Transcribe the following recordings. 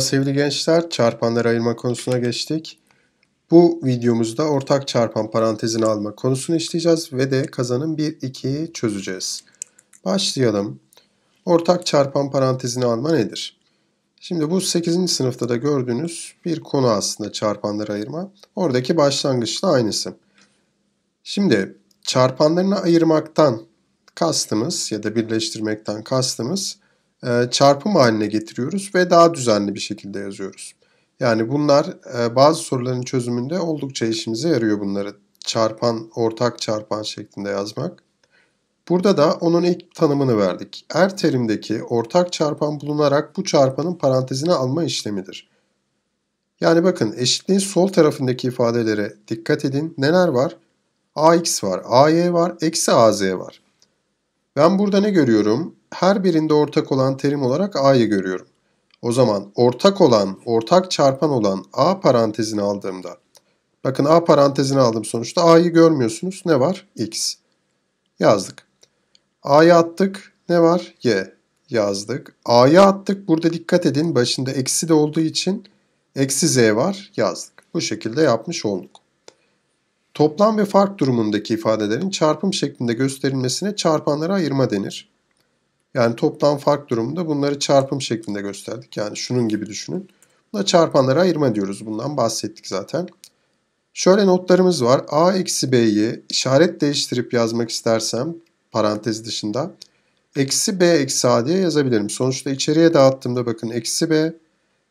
sevgili gençler, çarpanları ayırma konusuna geçtik. Bu videomuzda ortak çarpan parantezini alma konusunu işleyeceğiz ve de kazanın 1-2'yi çözeceğiz. Başlayalım. Ortak çarpan parantezini alma nedir? Şimdi bu 8. sınıfta da gördüğünüz bir konu aslında çarpanları ayırma. Oradaki başlangıçla aynısı. Şimdi çarpanlarını ayırmaktan kastımız ya da birleştirmekten kastımız e, çarpım haline getiriyoruz ve daha düzenli bir şekilde yazıyoruz. Yani bunlar e, bazı soruların çözümünde oldukça işimize yarıyor bunları. Çarpan, ortak çarpan şeklinde yazmak. Burada da onun ilk tanımını verdik. Er terimdeki ortak çarpan bulunarak bu çarpanın parantezine alma işlemidir. Yani bakın eşitliğin sol tarafındaki ifadelere dikkat edin. Neler var? AX var, AY var, eksi AZ var. Ben burada ne görüyorum? her birinde ortak olan terim olarak a'yı görüyorum. O zaman ortak olan, ortak çarpan olan a parantezini aldığımda, bakın a parantezini aldım sonuçta a'yı görmüyorsunuz. Ne var? x. Yazdık. a'yı attık. Ne var? y. Yazdık. a'yı attık. Burada dikkat edin başında eksi de olduğu için eksi z var. Yazdık. Bu şekilde yapmış olduk. Toplam ve fark durumundaki ifadelerin çarpım şeklinde gösterilmesine çarpanlara ayırma denir. Yani toplam fark durumunda bunları çarpım şeklinde gösterdik. Yani şunun gibi düşünün. Buna çarpanları ayırma diyoruz. Bundan bahsettik zaten. Şöyle notlarımız var. A eksi B'yi işaret değiştirip yazmak istersem parantez dışında eksi B eksi A diye yazabilirim. Sonuçta içeriye dağıttığımda bakın eksi B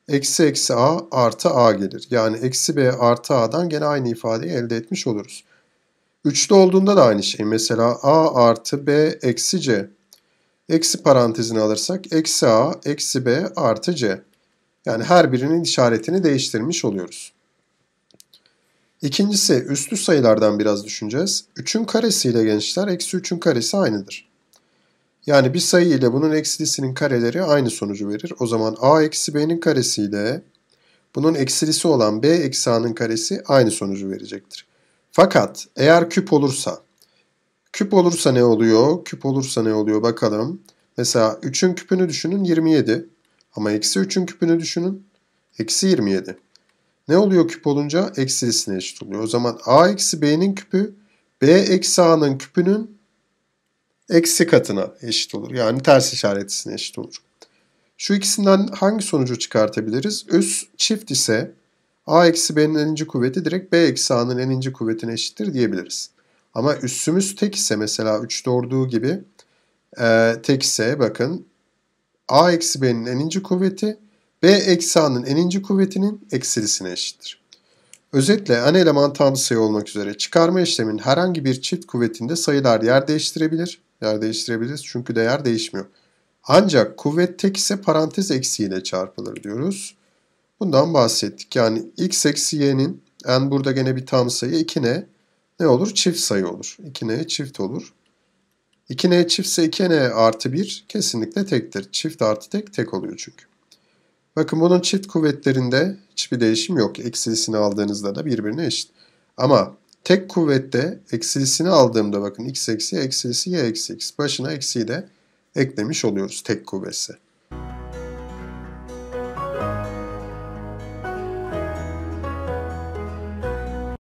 eksi eksi A artı A gelir. Yani eksi B artı A'dan gene aynı ifadeyi elde etmiş oluruz. Üçlü olduğunda da aynı şey. Mesela A artı B eksi C. Eksi parantezini alırsak eksi a, eksi b artı c. Yani her birinin işaretini değiştirmiş oluyoruz. İkincisi üstlü sayılardan biraz düşüneceğiz. 3'ün karesi ile gençler eksi 3'ün karesi aynıdır. Yani bir sayı ile bunun eksilisinin kareleri aynı sonucu verir. O zaman a eksi b'nin karesi ile bunun eksilisi olan b eksi a'nın karesi aynı sonucu verecektir. Fakat eğer küp olursa Küp olursa ne oluyor? Küp olursa ne oluyor bakalım. Mesela 3'ün küpünü düşünün 27. Ama eksi 3'ün küpünü düşünün. Eksi 27. Ne oluyor küp olunca? Eksilisine eşit oluyor. O zaman a eksi b'nin küpü b eksi a'nın küpünün eksi katına eşit olur. Yani ters işaretisine eşit olur. Şu ikisinden hangi sonucu çıkartabiliriz? Üs çift ise a eksi b'nin eninci kuvveti direkt b eksi a'nın eninci kuvvetine eşittir diyebiliriz. Ama üssümüz tek ise mesela 3'te olduğu gibi e, tek ise bakın a eksi b'nin eninci kuvveti b eksi a'nın eninci kuvvetinin eksilisine eşittir. Özetle ana eleman tam sayı olmak üzere çıkarma işleminin herhangi bir çift kuvvetinde sayılar yer değiştirebilir. Yer değiştirebiliriz çünkü değer değişmiyor. Ancak kuvvet tek ise parantez eksiğiyle çarpılır diyoruz. Bundan bahsettik. Yani x eksi y'nin n burada gene bir tam sayı 2 ne? ne olur? Çift sayı olur. 2n çift olur. 2n çiftse 2n artı 1 kesinlikle tektir. Çift artı tek tek oluyor çünkü. Bakın bunun çift kuvvetlerinde hiçbir değişim yok. Eksilisini aldığınızda da birbirine eşit. Ama tek kuvvette eksilisini aldığımda bakın x eksi eksilisi y eksi x. Başına eksiyi de eklemiş oluyoruz tek kuvvetse.